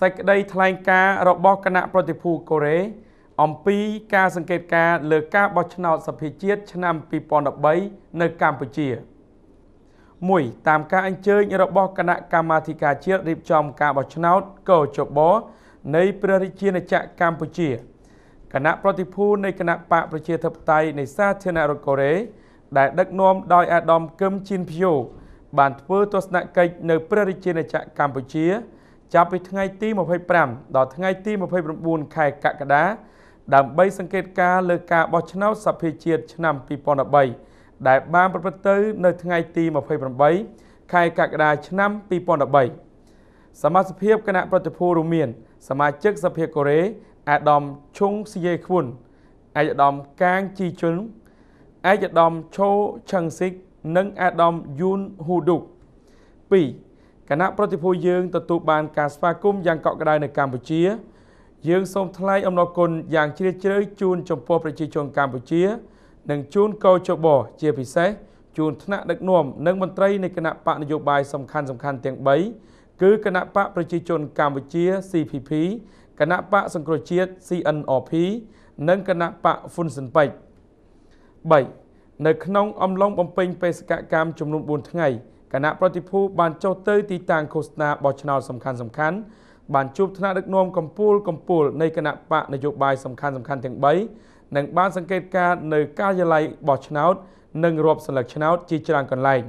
សេចក្តីថ្លែងការណ៍របស់គណៈប្រតិភូកូរ៉េអំពីការសង្កេតការណ៍លើការបោះឆ្នោតសភាជាតិឆ្នាំ2013នៅកម្ពុជា1តាមការអញ្ជើញរបស់គណៈកម្មាធិការជាតិរៀបចំការបោះឆ្នោតកោចបនៃព្រះរាជាណាចក្រកម្ពុជាគណៈប្រតិភូនៃគណៈបកប្រជាធិបតេយ្យនៃសាធារណរដ្ឋកូរ៉េដែលដឹកនាំដោយអាដាមកឹមជីនភីយ៉ូបានធ្វើទស្សនកិច្ចនៅព្រះរាជាណាចក្រកម្ពុជាចាប់ពីថ្ងៃទី25ដល់ថ្ងៃទី29ខែកក្កដាដើម្បីសង្កេតការលើការបោះឆ្នោតសភាជាតិឆ្នាំ2013ដែលបានប្រព្រឹត្តទៅនៅថ្ងៃទី28ខែកក្កដាឆ្នាំ2013សមាជិកគណៈប្រតិភូរួមមានសមាជិកសភាកូរ៉េអាដាមឈុងស៊ីយេខ្វុនអាដាមកាងជីជុនអាដាមឈូឆឹងស៊ីកនិងអាដាមយូនហ៊ូឌុក2គណៈប្រតិភូយើងទទួលបានការស្វាគមន៍យ៉ាងកក់ក្ដៅនៅកម្ពុជាយើងសូមថ្លែងអំណរគុណយ៉ាងជ្រាលជ្រៅជូនចំពោះប្រជាជនកម្ពុជា និងជូនកោចបជាពិសេសជូនថ្នាក់ដឹកនាំនិងមន្ត្រីនៃគណៈបកនយោបាយសំខាន់សំខាន់ទាំង3គឺគណៈបកប្រជាជនកម្ពុជា CPP គណៈបកសង្គ្រោះជាតិ CNRP និងគណៈបកហ៊ុនស៊ិនប៉ិច3នៅ ក្នុងអំឡុងបំពេញបេសកកម្មចំនួន4ថ្ងៃគណៈប្រតិភូបានចុះទៅទីតាំងឃោសនាបោះឆ្នោតសំខាន់សំខាន់បានជួបថ្នាក់ដឹកនាំកម្ពុជាកម្ពុជានៃគណៈបកនយោបាយសំខាន់សំខាន់ទាំង3និងបានសង្កេតការនៅការិយាល័យបោះឆ្នោត និងរាប់សន្លឹកឆ្នោតជាច្រើនកន្លែង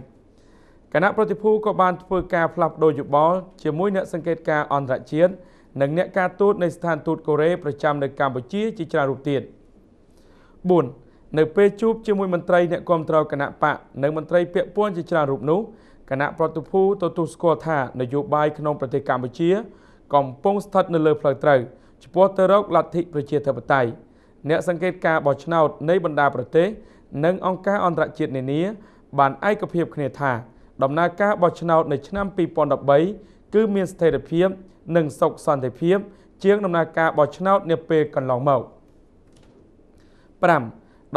គណៈប្រតិភូក៏បានធ្វើការផ្លាស់ប្តូរយោបល់ជាមួយអ្នកសង្កេតការអន្តរជាតិនិងអ្នកការទូតនៃស្ថានទូតកូរ៉េប្រចាំនៅកម្ពុជាជាច្រើនរូបទៀត4នៅពេលជួបជាមួយមន្ត្រីអ្នកគ្រប់គ្រងគណៈបកនិងមន្ត្រីពាក់ព័ន្ធជាច្រើនរូបនោះគណៈប្រតិភូទទួលស្គាល់ថានយោបាយក្នុងប្រទេសកម្ពុជាកំពុងស្ថិតនៅលើផ្លូវត្រូវចំពោះទៅរកលទ្ធិប្រជាធិបតេយ្យអ្នកសង្កេតការបោះឆ្នោតនៃបណ្ដាប្រទេសនិងអង្គការអន្តរជាតិនានាបានឯកភាពគ្នាថាដំណើរការបោះឆ្នោតនៅឆ្នាំ2013គឺមានស្ថិរភាពនិងសុខសន្តិភាពជាងដំណើរការបោះឆ្នោតនាពេលកន្លងមក5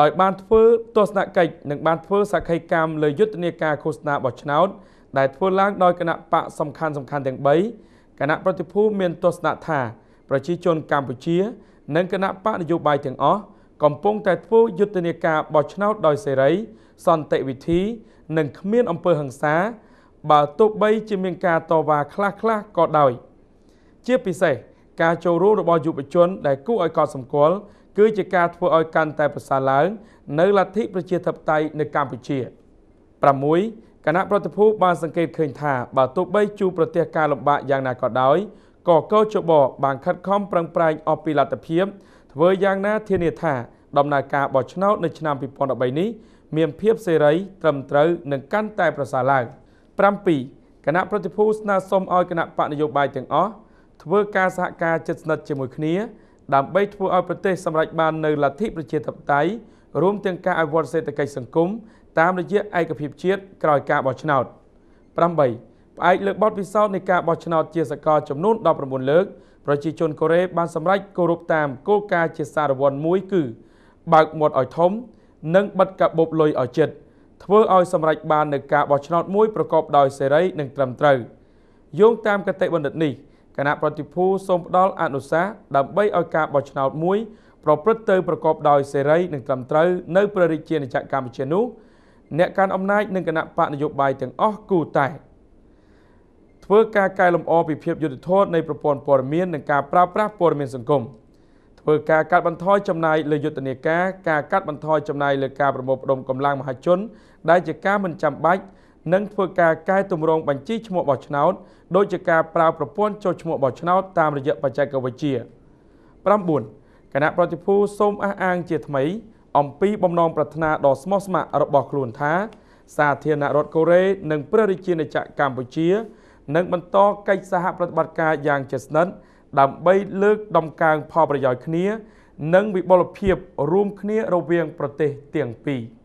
ដោយបានធ្វើទស្សនកិច្ចនិងបានធ្វើសក្ខីកម្មលើយុទ្ធនាការឃោសនាបោះឆ្នោតដែលធ្វើឡើងដោយគណៈបកសំខាន់សំខាន់ទាំង3គណៈប្រតិភូមានទស្សនៈថាប្រជាជនកម្ពុជានិងគណៈបកនយោបាយទាំងអស់កំពុងតែធ្វើយុទ្ធនាការបោះឆ្នោតដោយសេរីសន្តិវិធីនិងគ្មានអំពើហិង្សា បើទោះបីជាមានការតវ៉ាខ្លះៗក៏ដោយជាពិសេសការចូលរួមរបស់យុវជនដែលគួរឲ្យកត់សម្គាល់គឺជាការធ្វើឲ្យកាន់តែប្រសើរឡើងនៅលទ្ធិប្រជាធិបតេយ្យនៅកម្ពុជា6គណៈប្រតិភូបានសង្កេតឃើញថាបើទោះបីជួបប្រទះការលំបាកយ៉ាងណាក៏ដោយក៏កោចបបានខិតខំប្រឹងប្រែងអស់ពីលទ្ធភាពធ្វើយ៉ាងណាធានាថាដំណើរការបោះឆ្នោតនៅឆ្នាំ2013នេះមានភាពសេរីត្រឹមត្រូវនិងកាន់តែប្រសើរឡើង7គណៈប្រតិភូស្នើសុំឲ្យគណៈបកនយោបាយទាំងអស់ធ្វើការសហការជិតស្និទ្ធជាមួយគ្នាដើម្បីធ្វើឲ្យប្រទេសសម្រេចបាននូវលទ្ធិប្រជាធិបតេយ្យរួមទាំងការអភិវឌ្ឍសេដ្ឋកិច្ចសង្គមតាមរយៈឯកភាពជាតិក្រោយការបោះឆ្នោត8ផ្អែកលើបទពិសោធន៍នៃការបោះឆ្នោតជាសកលចំនួន19លើកប្រជាជនកូរ៉េបានសម្រេចគោរពតាមគោលការណ៍ជាសារវ័នមួយគឺ បើកមាត់ឲ្យធំ និង បិទកាបូបលុយឲ្យជិតធ្វើឲ្យសម្រេចបាននូវការបោះឆ្នោតមួយប្រកប ដោយសេរីនិងត្រឹមត្រូវយោងតាមគតិបណ្ឌិតនេះគណៈប្រតិភូសូមផ្ដល់អនុសាសន៍ដើម្បីឲ្យការបោះឆ្នោត មួយ ប្រព្រឹត្តទៅប្រកប ដោយសេរីនិងត្រឹមត្រូវនៅព្រះរាជាណាចក្រកម្ពុជានោះអ្នកកាន់អំណាចនិងគណៈបកនយោបាយទាំងអស់គូតែធ្វើការកែលម្អពីភាពយុត្តិធម៌នៃប្រព័ន្ធព័ត៌មាននិងការប្រើប្រាស់ព័ត៌មានសង្គមធ្វើការកាត់បន្ថយចំណាយលើយុទ្ធនាការការកាត់បន្ថយចំណាយលើការប្រមូលផ្ដុំកម្លាំងមហាជន ដែលជាការមិនចាំបាច់និងធ្វើការកែតម្រង់បញ្ជីឈ្មោះបោះឆ្នោតដោយជាការប្រើប្រព័ន្ធចុះឈ្មោះបោះឆ្នោតតាមរយៈបច្ចេកវិទ្យា9គណៈប្រតិភូសូមអះអាងជាថ្មី អំពីបំណងប្រាថ្នាដ៏ស្មោះស្ម័គ្ររបស់ខ្លួនថា សាធារណរដ្ឋកូរ៉េនិងព្រះរាជាណាចក្រកម្ពុជានឹងបន្តកិច្ចសហប្រតិបត្តិការយ៉ាងជិតស្និទ្ធដើម្បីលើកដំកើងផលប្រយោជន៍គ្នា និងវិបុលភាពរួមគ្នារវាងប្រទេសទាំងពីរ។